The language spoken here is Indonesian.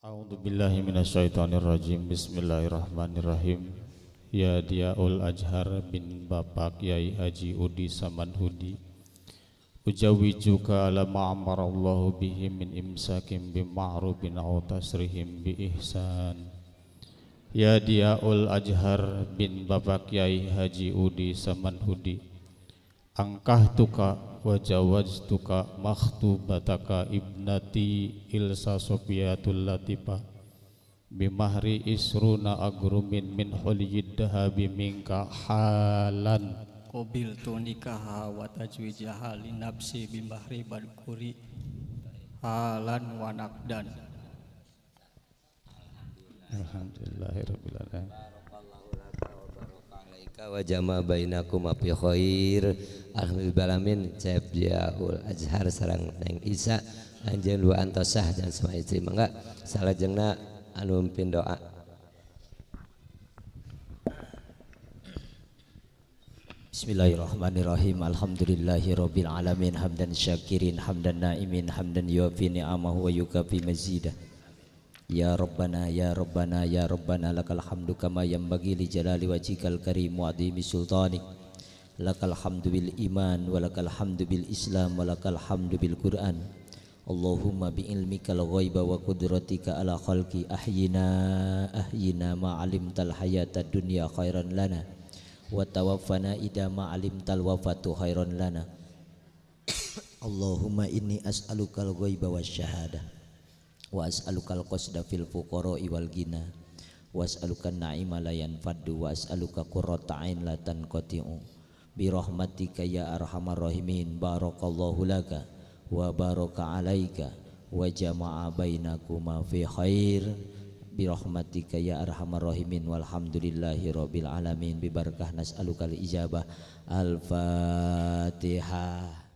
A'udzu billahi minasyaitonir rajim. Bismillahirrahmanirrahim. Ya Diaul Ajhar bin Bapak Kiai Haji Udi Saman Hudi. Ujawijuka ala Allahu bihi min imsakim ma'rufin aw tasrihim bi ihsan. Ya Diaul Ajhar bin Bapak Kiai Haji Udi Saman Hudi. Angkah tuka wa jawaztuka makhtubataka ibnati Ilsa Sofiatul Latifa bimahri isruna agrumin min huliyid dahabi minka halan qabil tu nikaha wa tajwijaha li nafsi bimahri badkuri halan wa nakdan Alhamdulillahirrahmanirrahim wafaqa wa jama bainakum api khair balamin cep diaul azhar sarang neng isa anjeun lu antasah dan sama istri mangga salajengna anu mimpin doa Bismillahirrahmanirrahim alhamdulillahi Rabbil alamin hamdan syakirin hamdan naimin hamdan yuafi ni'amahu wa yukafi mazidah Ya Rabbana Ya Rabbana Ya Rabbana lakal hamdu kama bagi li jalali wajikal karim wa adhimi sultanik lakal hamdu bil iman wa lakal hamdu bil islam wa lakal hamdu bil quran Allahumma bi ilmikal ghaiba wa kudratika ala khalki ahyina ahyina ma tal hayatad dunya khairan lana wa tawaffana idha ma tal wafatu khairan lana Allahumma inni as'alukal ghaiba wasyahadah wa as'alukal qasda fil fuqara'i wal ghina wa as'alukan na'ima la yanfaddu wa as'aluka qurrata ain la tanqati'u bi rahmatika ya arhamar rahimin barakallahu laka wa baraka alaika wa jama'a bainakuma fi khair bi rahmatika ya arhamar rahimin walhamdulillahi rabbil alamin bi barakah nas'alukal ijabah al-fatihah